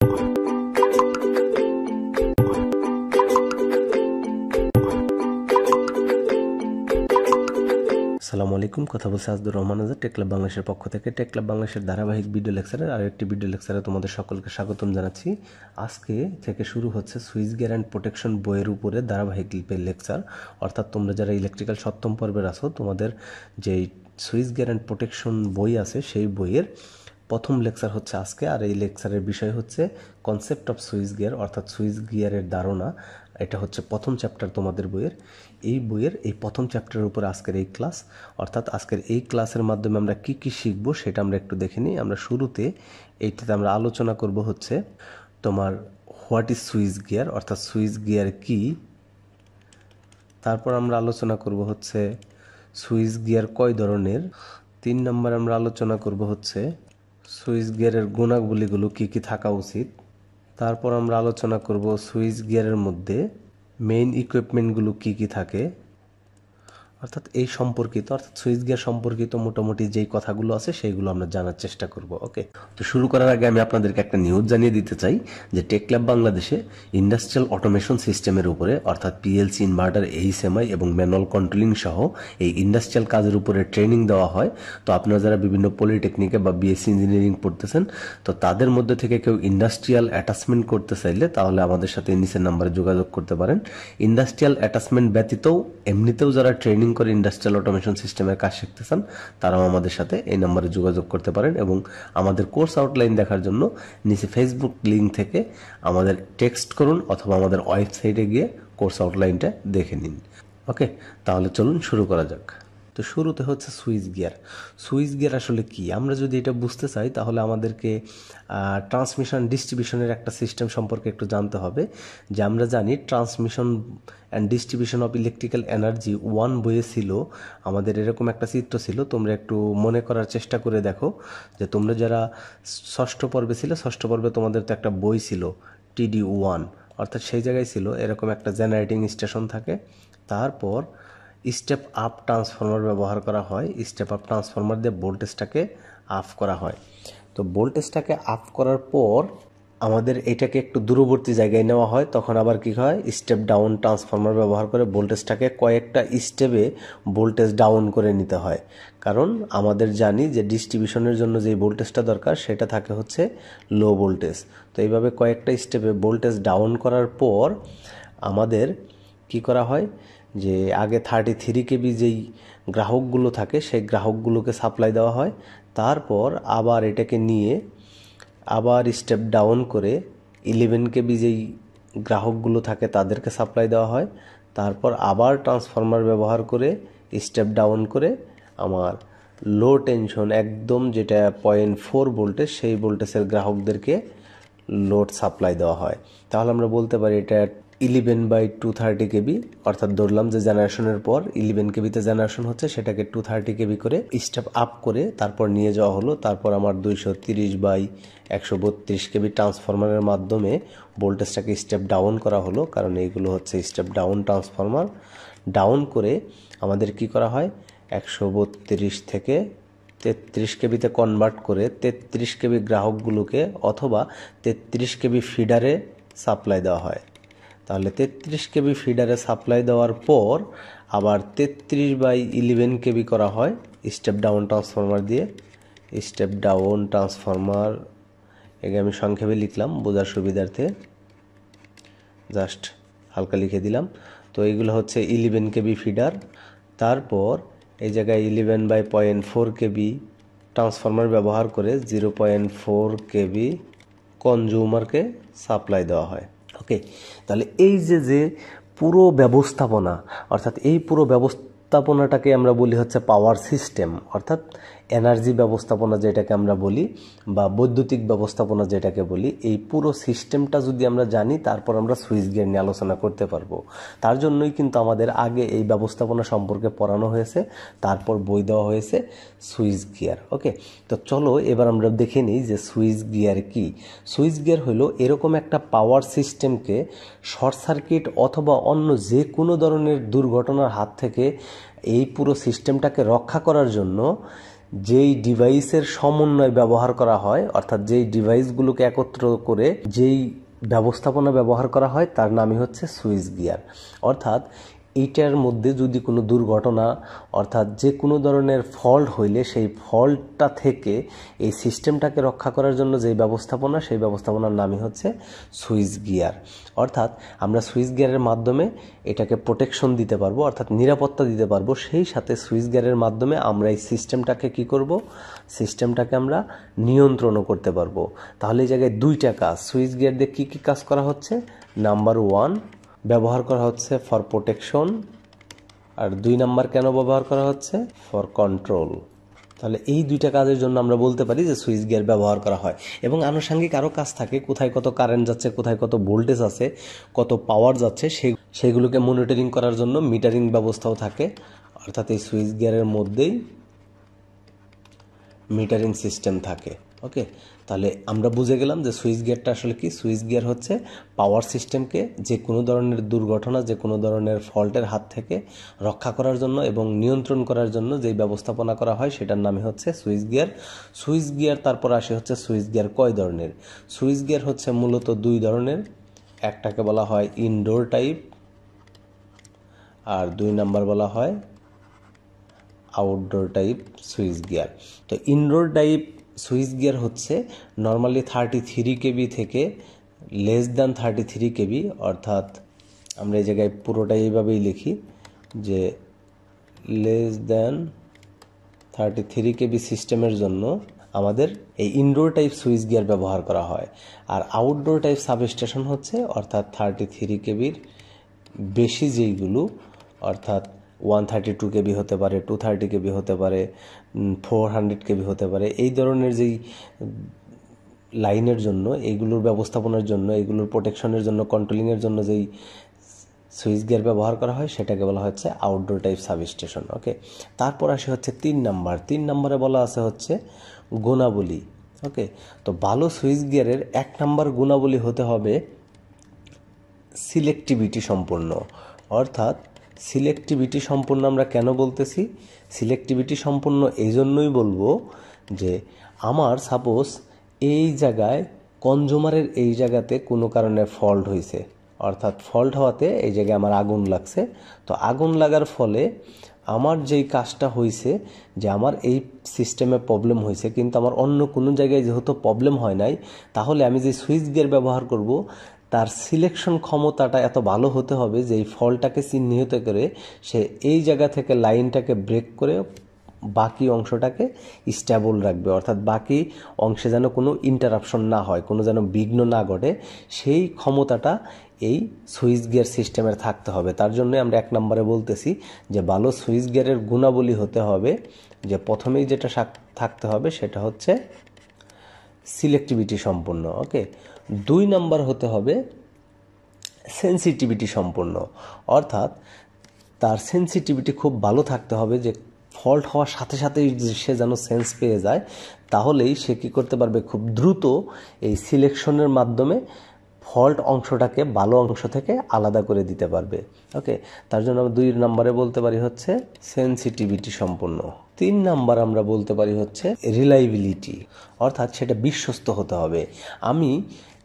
সালামু আলাইকুম কথা বলছি আজদুর রহমান আজাদ টেকলাব বাংলাদেশের পক্ষ থেকে টেকলাব বাংলাদেশের ধারাবাহিক ভিডিও লেকচারের আর একটি ভিডিও লেকচারে তোমাদের সকলকে স্বাগতম জানাচ্ছি আজকে থেকে শুরু হচ্ছে সুইচ গিয়ার অ্যান্ড প্রোটেকশন বইয়ের উপরে ধারাবাহিক লিপের লেকচার অর্থাৎ তোমরা যারা ইলেকট্রিক্যাল সপ্তম পর্বের আসো তোমাদের যেই সুইচ গিয়ার অ্যান্ড প্রোটেকশন বই আছে সেই বইয়ের প্রথম লেকচার হচ্ছে আজকে আর এই লেকচারের বিষয় হচ্ছে কনসেপ্ট অফ সুইচ গিয়ার অর্থাৎ সুইচ গিয়ারের ধারণা এটা হচ্ছে প্রথম চ্যাপ্টার তোমাদের বইয়ের এই বইয়ের এই প্রথম চ্যাপ্টারের উপর আজকের এই ক্লাস অর্থাৎ আজকের এই ক্লাসের মাধ্যমে আমরা কি কি শিখব সেটা আমরা একটু দেখে নিই আমরা শুরুতে এইটাতে আমরা আলোচনা করব হচ্ছে তোমার হোয়াট ইজ সুইচ গিয়ার অর্থাৎ সুইচ গিয়ার কি তারপর আমরা আলোচনা করব হচ্ছে সুইচ গিয়ার কয় ধরনের তিন নম্বর আমরা আলোচনা করব হচ্ছে সুইচ গিয়ারের গুণাবলীগুলো কী কী থাকা উচিত তারপর আমরা আলোচনা করব সুইচ গিয়ারের মধ্যে মেইন ইকুইপমেন্টগুলো কী কী থাকে অর্থাৎ এই সম্পর্কিত অর্থাৎ সুইচ গিয়ার সম্পর্কিত মোটামুটি যেই কথাগুলো আছে সেইগুলো আমরা জানার চেষ্টা করব ওকে তো শুরু করার আগে আমি আপনাদেরকে একটা নিউজ জানিয়ে দিতে চাই যে টেকল্যাব বাংলাদেশে ইন্ডাস্ট্রিয়াল অটোমেশন সিস্টেমের উপরে অর্থাৎ পিএলসি ইনভার্টার এইচএমআই এবং ম্যানুয়াল কন্ট্রোলিং সহ এই ইন্ডাস্ট্রিয়াল কাজের উপরে ট্রেনিং দেওয়া হয় তো আপনারা যারা বিভিন্ন পলিটেকনিকে বা বিএসসি ইঞ্জিনিয়ারিং পড়তেছেন তো তাদের মধ্যে থেকে কেউ ইন্ডাস্ট্রিয়াল অ্যাটাচমেন্ট করতে চাইলে তাহলে আমাদের সাথে নিচের নাম্বারে যোগাযোগ করতে পারেন ইন্ডাস্ট্রিয়াল অ্যাটাচমেন্ট ব্যতীতও এমনিতেও যারা ট্রেনিং কোডিং করে ইন্ডাস্ট্রিয়াল অটোমেশন সিস্টেমের কাজ শিখতে চান তারাও আমাদের সাথে এই নম্বরে যোগাযোগ করতে পারেন এবং আমাদের কোর্স আউটলাইন দেখার জন্য নিচে ফেসবুক লিঙ্ক থেকে আমাদের টেক্সট করুন অথবা আমাদের ওয়েবসাইটে গিয়ে কোর্স আউটলাইনটা দেখে নিন ওকে তাহলে চলুন শুরু করা যাক তো শুরুতে হচ্ছে সুইচ গিয়ার সুইচ গিয়ার আসলে কি আমরা যদি এটা বুঝতে চাই তাহলে আমাদেরকে ট্রান্সমিশন ডিস্ট্রিবিউশনের একটা সিস্টেম সম্পর্কে একটু জানতে হবে যে আমরা জানি transmission and distribution of electrical energy one বইয়ে ছিল আমাদের এরকম একটা চিত্র ছিল তোমরা একটু মনে করার চেষ্টা করে দেখো যে তোমরা যারা ষষ্ঠ পর্বে ছিল ষষ্ঠ পর্বে তোমাদের তো একটা বই ছিল টিডি ওয়ান অর্থাৎ সেই জায়গায় ছিল এরকম একটা জেনারেটিং স্টেশন থাকে তারপর স্টেপ আপ ট্রান্সফর্মার ব্যবহার করা হয় স্টেপ আপ ট্রান্সফর্মার দিয়ে ভোল্টেজটাকে আপ করা হয় তো ভোল্টেজটাকে আপ করার পর আমাদের এটাকে একটু দূরবর্তী জায়গায় নেওয়া হয় তখন আবার কী হয় স্টেপ ডাউন ট্রান্সফর্মার ব্যবহার করে ভোল্টেজটাকে কয়েকটা স্টেপে ভোল্টেজ ডাউন করে নিতে হয় কারণ আমাদের জানি যে ডিস্ট্রিবিউশনের জন্য যে ভোল্টেজটা দরকার সেটা থাকে হচ্ছে লো ভোল্টেজ তো এইভাবে কয়েকটা স্টেপে ভোল্টেজ ডাউন করার পর আমাদের কি করা হয় যে আগে থার্টি থ্রি কেবি যেই গ্রাহকগুলো থাকে সেই গ্রাহকগুলোকে সাপ্লাই দেওয়া হয় তারপর আবার এটাকে নিয়ে আবার স্টেপ ডাউন করে ইলেভেন কেবি যেই গ্রাহকগুলো থাকে তাদেরকে সাপ্লাই দেওয়া হয় তারপর আবার ট্রান্সফর্মার ব্যবহার করে স্টেপ ডাউন করে আমার লো টেনশন একদম যেটা পয়েন্ট ফোর ভোল্টেজ সেই ভোল্টেজের গ্রাহকদেরকে লোড সাপ্লাই দেওয়া হয় তাহলে আমরা বলতে পারি এটা eleven by two thirty KV অর্থাৎ ধরলাম যে জেনারেশনের পর ইলেভেন কেবিতে জেনারেশন হচ্ছে সেটাকে টু থার্টি কেবি করে স্টেপ আপ করে তারপর নিয়ে যাওয়া হলো তারপর আমার দুইশো তিরিশ বাই একশো বত্রিশ কেবি ট্রান্সফরমারের মাধ্যমে ভোল্টেজটাকে স্টেপ ডাউন করা হলো কারণ এইগুলো হচ্ছে স্টেপ ডাউন ট্রান্সফরমার ডাউন করে আমাদের কি করা হয় একশো বত্রিশ থেকে তেত্রিশ কেবিতে কনভার্ট করে তেত্রিশ কেবি গ্রাহকগুলোকে অথবা তেত্রিশ কেবি ফিডারে সাপ্লাই দেওয়া হয় তাহলে তেত্রিশ কেবি ফিডারে সাপ্লাই দেওয়ার পর আবার তেত্রিশ বাই ইলেভেন কেবি করা হয় স্টেপ ডাউন ট্রান্সফরমার দিয়ে স্টেপ ডাউন ট্রান্সফরমার একে আমি সংক্ষেপে লিখলাম বোঝার সুবিধার্থে জাস্ট হালকা লিখে দিলাম তো এইগুলো হচ্ছে ইলেভেন কেবি ফিডার তারপর এই জায়গায় eleven by point four KV transformer ব্যবহার করে জিরো পয়েন্ট ফোর কেবি কনজিউমারকে সাপ্লাই দেওয়া হয় ওকে তাহলে এই যে যে পুরো ব্যবস্থাপনা অর্থাৎ এই পুরো ব্যবস্থাপনাটাকে আমরা বলি হচ্ছে পাওয়ার সিস্টেম অর্থাৎ এনার্জি ব্যবস্থাপনা যেটাকে আমরা বলি বা বৈদ্যুতিক ব্যবস্থাপনা যেটাকে বলি এই পুরো সিস্টেমটা যদি আমরা জানি তারপর আমরা সুইচ গিয়ার নিয়ে আলোচনা করতে পারবো তার জন্যই কিন্তু আমাদের আগে এই ব্যবস্থাপনা সম্পর্কে পড়ানো হয়েছে তারপর বই দেওয়া হয়েছে সুইচ গিয়ার ওকে তো চলো এবার আমরা দেখে নিই যে সুইচ গিয়ার কি সুইচ গিয়ার হলো এরকম একটা পাওয়ার সিস্টেমকে শর্ট সার্কিট অথবা অন্য যে কোনো ধরনের দুর্ঘটনার হাত থেকে এই পুরো সিস্টেমটাকে রক্ষা করার জন্য যেই ডিভাইসের সমন্বয় ব্যবহার করা হয় অর্থাৎ যেই ডিভাইসগুলোকে একত্র করে যেই ব্যবস্থাপনা ব্যবহার করা হয় তার নামই হচ্ছে সুইচ গিয়ার অর্থাৎ এইটার মধ্যে যদি কোনো দুর্ঘটনা অর্থাৎ যে কোনো ধরনের ফল্ট হইলে সেই ফল্টটা থেকে এই সিস্টেমটাকে রক্ষা করার জন্য যে ব্যবস্থাপনা সেই ব্যবস্থাপনার নামই হচ্ছে সুইচ গিয়ার অর্থাৎ আমরা সুইচ গিয়ারের মাধ্যমে এটাকে প্রোটেকশন দিতে পারবো অর্থাৎ নিরাপত্তা দিতে পারবো সেই সাথে সুইচ গিয়ারের মাধ্যমে আমরা এই সিস্টেমটাকে কি করব সিস্টেমটাকে আমরা নিয়ন্ত্রণও করতে পারবো তাহলে এই জায়গায় দুইটা কাজ সুইচ গিয়ার দিয়ে কী কী কাজ করা হচ্ছে নাম্বার ওয়ান ব্যবহার করা হচ্ছে ফর প্রোটেকশন আর দুই নাম্বার কেন ব্যবহার করা হচ্ছে ফর কন্ট্রোল তাহলে এই দুইটা কাজের জন্য আমরা বলতে পারি যে সুইচ গিয়ার ব্যবহার করা হয় এবং আনুষাঙ্গিক আরও কাজ থাকে কোথায় কত কারেন্ট যাচ্ছে কোথায় কত ভোল্টেজ আছে কত পাওয়ার যাচ্ছে সেই সেগুলোকে মনিটরিং করার জন্য মিটারিং ব্যবস্থাও থাকে অর্থাৎ এই সুইচ গিয়ারের মধ্যেই মিটারিং সিস্টেম থাকে ওকে তাহলে আমরা বুঝে গেলাম যে সুইচ গিয়ারটা আসলে কি সুইচ গিয়ার হচ্ছে পাওয়ার সিস্টেমকে যে কোনো ধরনের দুর্ঘটনা যে কোনো ধরনের ফল্টের হাত থেকে রক্ষা করার জন্য এবং নিয়ন্ত্রণ করার জন্য যেই ব্যবস্থাপনা করা হয় সেটার নামে হচ্ছে সুইচ গিয়ার সুইচ গিয়ার তারপর আসে হচ্ছে সুইচ গিয়ার কয় ধরনের সুইচ গিয়ার হচ্ছে মূলত দুই ধরনের একটাকে বলা হয় ইনডোর টাইপ আর দুই নাম্বার বলা হয় আউটডোর টাইপ সুইচ গিয়ার তো ইনডোর টাইপ সুইচ গিয়ার হচ্ছে নর্মালি থার্টি থ্রি কেবি থেকে less than thirty three KV অর্থাৎ আমরা এই জায়গায় পুরোটা এইভাবেই লিখি যে less than thirty three KV সিস্টেমের জন্য আমাদের এই ইনডোর টাইপ সুইচ গিয়ার ব্যবহার করা হয় আর আউটডোর টাইপ সাবস্টেশন হচ্ছে অর্থাৎ থার্টি থ্রি কেবির বেশি যেইগুলো অর্থাৎ ওয়ান থার্টি টু কেবি হতে পারে টু থার্টি কেবি হতে পারে ফোর হান্ড্রেড কেবি হতে পারে এই ধরনের যেই লাইনের জন্য এইগুলোর ব্যবস্থাপনার জন্য এইগুলোর প্রোটেকশনের জন্য কন্ট্রোলিংয়ের জন্য যেই সুইচ গিয়ার ব্যবহার করা হয় সেটাকে বলা হচ্ছে outdoor type substation okay তারপর আসে হচ্ছে তিন নাম্বার তিন নাম্বারে বলা আছে হচ্ছে গুণাবলী ওকে তো ভালো সুইচ গিয়ারের এক নাম্বার গুণাবলী হতে হবে সিলেক্টিভিটি সম্পূর্ণ অর্থাৎ সিলেক্টিভিটি সম্পন্ন আমরা কেন বলতেছি সিলেক্টিভিটি সম্পন্ন এই জন্যই বলবো যে আমার সাপোজ এই জায়গায় কনজুমারের এই জায়গাতে কোনো কারণে ফল্ট হয়েছে অর্থাৎ ফল্ট হওয়াতে এই জায়গায় আমার আগুন লাগছে তো আগুন লাগার ফলে আমার যেই কাজটা হয়েছে যে আমার এই সিস্টেমে প্রবলেম হয়েছে কিন্তু আমার অন্য কোনো জায়গায় যেহেতু প্রবলেম হয় নাই তাহলে আমি যে সুইচ গিয়ার ব্যবহার করব তার সিলেকশন ক্ষমতাটা এত ভালো হতে হবে যে এই ফলটাকে চিহ্নিত করে সে এই জায়গা থেকে লাইনটাকে ব্রেক করে বাকি অংশটাকে স্ট্যাবল রাখবে অর্থাৎ বাকি অংশে যেন কোনো ইন্টারাপশন না হয় কোনো যেন বিঘ্ন না ঘটে সেই ক্ষমতাটা এই সুইচ গিয়ার সিস্টেমের থাকতে হবে তার জন্য আমরা এক নম্বরে বলতেছি যে ভালো সুইচ গিয়ারের গুণাবলী হতে হবে যে প্রথমেই যেটা থাকতে হবে সেটা হচ্ছে সিলেক্টিভিটি সম্পন্ন ওকে দুই নাম্বার হতে হবে সেন্সিটিভিটি সম্পন্ন অর্থাৎ তার সেন্সিটিভিটি খুব ভালো থাকতে হবে যে ফল্ট হওয়ার সাথে সাথেই সে যেন সেন্স পেয়ে যায় তাহলেই সে কী করতে পারবে খুব দ্রুত এই সিলেকশনের মাধ্যমে ফল্ট অংশটাকে ভালো অংশ থেকে আলাদা করে দিতে পারবে ওকে তার জন্য আমি দুই নম্বরে বলতে পারি হচ্ছে সেন্সিটিভিটি সম্পন্ন তিন নাম্বার আমরা বলতে পারি হচ্ছে রিলাইবিলিটি অর্থাৎ সেটা বিশ্বস্ত হতে হবে আমি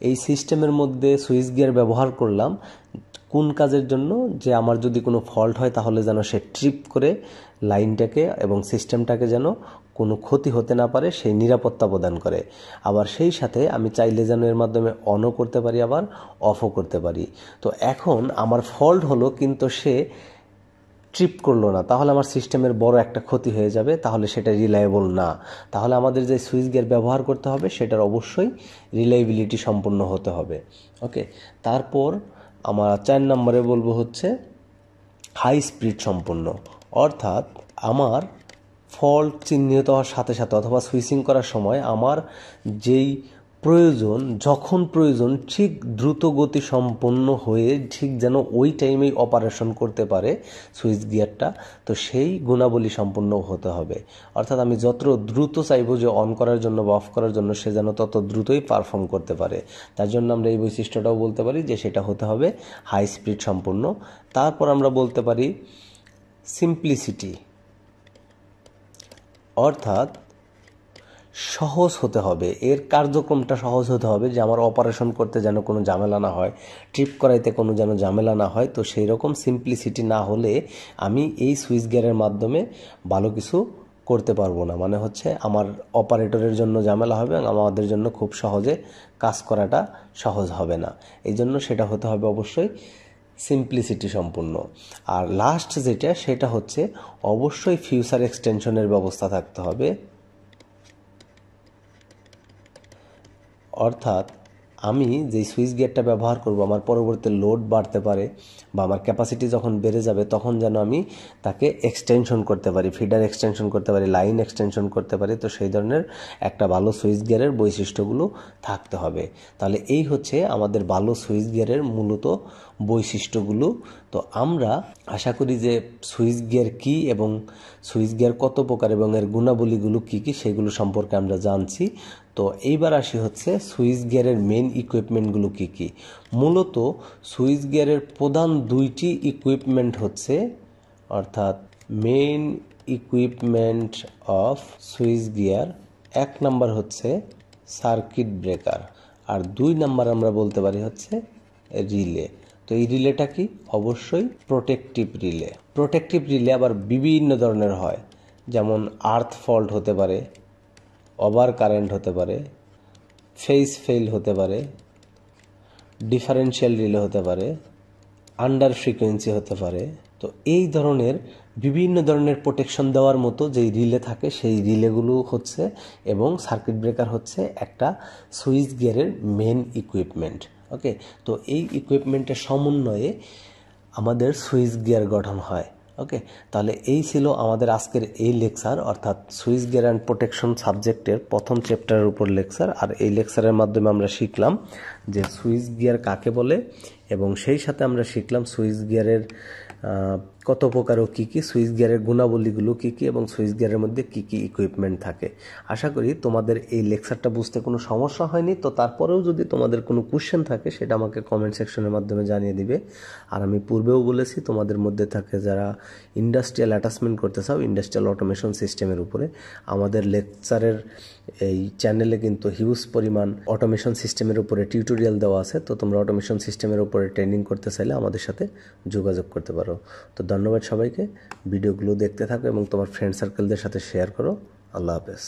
এই সিস্টেমের মধ্যে সুইচ গিয়ার ব্যবহার করলাম কোন কাজের জন্য যে আমার যদি কোনো ফল্ট হয় তাহলে যেন সে ট্রিপ করে লাইনটাকে এবং সিস্টেমটাকে যেন কোনো ক্ষতি হতে না পারে সেই নিরাপত্তা প্রদান করে আবার সেই সাথে আমি চাইলে যেন এর মাধ্যমে অনও করতে পারি আবার অফও করতে পারি তো এখন আমার ফল্ট হলো কিন্তু সে ট্রিপ করলো না তাহলে আমার সিস্টেমের বড় একটা ক্ষতি হয়ে যাবে তাহলে সেটা রিলায়েবল না তাহলে আমাদের যে সুইচ গিয়ার ব্যবহার করতে হবে সেটার অবশ্যই রিলায়েবিলিটি সম্পন্ন হতে হবে ওকে তারপর আমার চার নম্বরে বলবো হচ্ছে হাই স্পিড সম্পন্ন অর্থাৎ আমার ফল্ট চিহ্নিত হওয়ার সাথে সাথে অথবা সুইচিং করার সময় আমার যেই প্রয়োজন যখন প্রয়োজন ঠিক দ্রুত গতি সম্পন্ন হয়ে ঠিক যেন ওই টাইমেই অপারেশন করতে পারে সুইচ গিয়ারটা তো সেই গুণাবলী সম্পন্ন হতে হবে অর্থাৎ আমি যত দ্রুত চাইব যে অন করার জন্য বা অফ করার জন্য সে যেন তত দ্রুতই পারফর্ম করতে পারে তার জন্য আমরা এই বৈশিষ্ট্যটাও বলতে পারি যে সেটা হতে হবে হাই স্পিড সম্পূর্ণ তারপর আমরা বলতে পারি সিম্পলিসিটি অর্থাৎ সহজ হতে হবে এর কার্যক্রমটা সহজ হতে হবে যে আমার অপারেশন করতে যেন কোনো ঝামেলা না হয় ট্রিপ করাইতে কোনো যেন ঝামেলা না হয় তো সেই রকম সিম্পলিসিটি না হলে আমি এই সুইচ গিয়ারের মাধ্যমে ভালো কিছু করতে পারবো না মানে হচ্ছে আমার অপারেটরের জন্য ঝামেলা হবে এবং আমাদের জন্য খুব সহজে কাজ করাটা সহজ হবে না এই জন্য সেটা হতে হবে অবশ্যই সিম্পলিসিটি সম্পূর্ণ আর লাস্ট যেটা সেটা হচ্ছে অবশ্যই ফিউচার এক্সটেনশনের ব্যবস্থা থাকতে হবে অর্থাৎ আমি যে সুইচ গেটটা ব্যবহার করব আমার পরবর্তী লোড বাড়তে পারে বা আমার ক্যাপাসিটি যখন বেড়ে যাবে তখন যেন আমি তাকে এক্সটেনশন করতে পারি ফিডার এক্সটেনশন করতে পারি লাইন এক্সটেনশন করতে পারি তো সেই ধরনের একটা ভালো সুইচ গিয়ারের বৈশিষ্ট্যগুলো থাকতে হবে তাহলে এই হচ্ছে আমাদের ভালো সুইচ গিয়ারের মূলত বৈশিষ্ট্যগুলো তো আমরা আশা করি যে সুইচ গিয়ার কী এবং সুইচ গিয়ার কত প্রকার এবং এর গুণাবলীগুলো কী কী সেগুলো সম্পর্কে আমরা জানছি তো এইবার আসি হচ্ছে সুইচ গিয়ারের মেন ইকুইপমেন্টগুলো কী কী মূলত সুইচ গিয়ারের প্রধান দুইটি ইকুইপমেন্ট হচ্ছে অর্থাৎ main equipment of switch gear এক নাম্বার হচ্ছে সার্কিট ব্রেকার আর দুই নাম্বার আমরা বলতে পারি হচ্ছে রিলে তো এই রিলেটা কি অবশ্যই প্রোটেকটিভ রিলে প্রোটেকটিভ রিলে আবার বিভিন্ন ধরনের হয় যেমন আর্থ ফল্ট হতে পারে ওভার কারেন্ট হতে পারে ফেস ফেল হতে পারে ডিফারেন্সিয়াল রিলে হতে পারে আন্ডার ফ্রিকোয়েন্সি হতে পারে তো এই ধরনের বিভিন্ন ধরনের প্রোটেকশন দেওয়ার মতো যেই রিলে থাকে সেই রিলেগুলো হচ্ছে এবং সার্কিট ব্রেকার হচ্ছে একটা সুইচ গিয়ারের মেন ইকুইপমেন্ট ওকে তো এই ইকুইপমেন্টের সমন্বয়ে আমাদের সুইচ গিয়ার গঠন হয় ওকে তাহলে এই ছিল আমাদের আজকের এই লেকচার অর্থাৎ সুইস গিয়ার অ্যান্ড প্রোটেকশন সাবজেক্টের প্রথম চ্যাপ্টারের উপর লেকচার আর এই লেকচারের মাধ্যমে আমরা শিখলাম যে সুইস গিয়ার কাকে বলে এবং সেই সাথে আমরা শিখলাম সুইস গিয়ারের কত প্রকার ও কী কী সুইচ গিয়ারের গুণাবলীগুলো কী কী এবং সুইচ গিয়ারের মধ্যে কী কী ইকুইপমেন্ট থাকে আশা করি তোমাদের এই লেকচারটা বুঝতে কোনো সমস্যা হয়নি তো তারপরেও যদি তোমাদের কোনো কোশ্চেন থাকে সেটা আমাকে কমেন্ট সেকশনের মাধ্যমে জানিয়ে দিবে আর আমি পূর্বেও বলেছি তোমাদের মধ্যে থাকে যারা ইন্ডাস্ট্রিয়াল অ্যাটাচমেন্ট করতে চাও ইন্ডাস্ট্রিয়াল অটোমেশন সিস্টেমের উপরে আমাদের লেকচারের এই চ্যানেলে কিন্তু হিউজ পরিমাণ অটোমেশন সিস্টেমের উপরে টিউটোরিয়াল দেওয়া আছে তো তোমরা অটোমেশন সিস্টেমের উপরে ট্রেনিং করতে চাইলে আমাদের সাথে যোগাযোগ করতে পারো তো ধন্যবাদ সবাইকে ভিডিওগুলো দেখতে থাকো এবং তোমার ফ্রেন্ড সার্কেলদের সাথে শেয়ার করো আল্লাহ হাফেজ